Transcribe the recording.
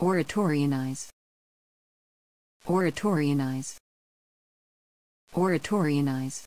Oratorianize. Oratorianize. Oratorianize.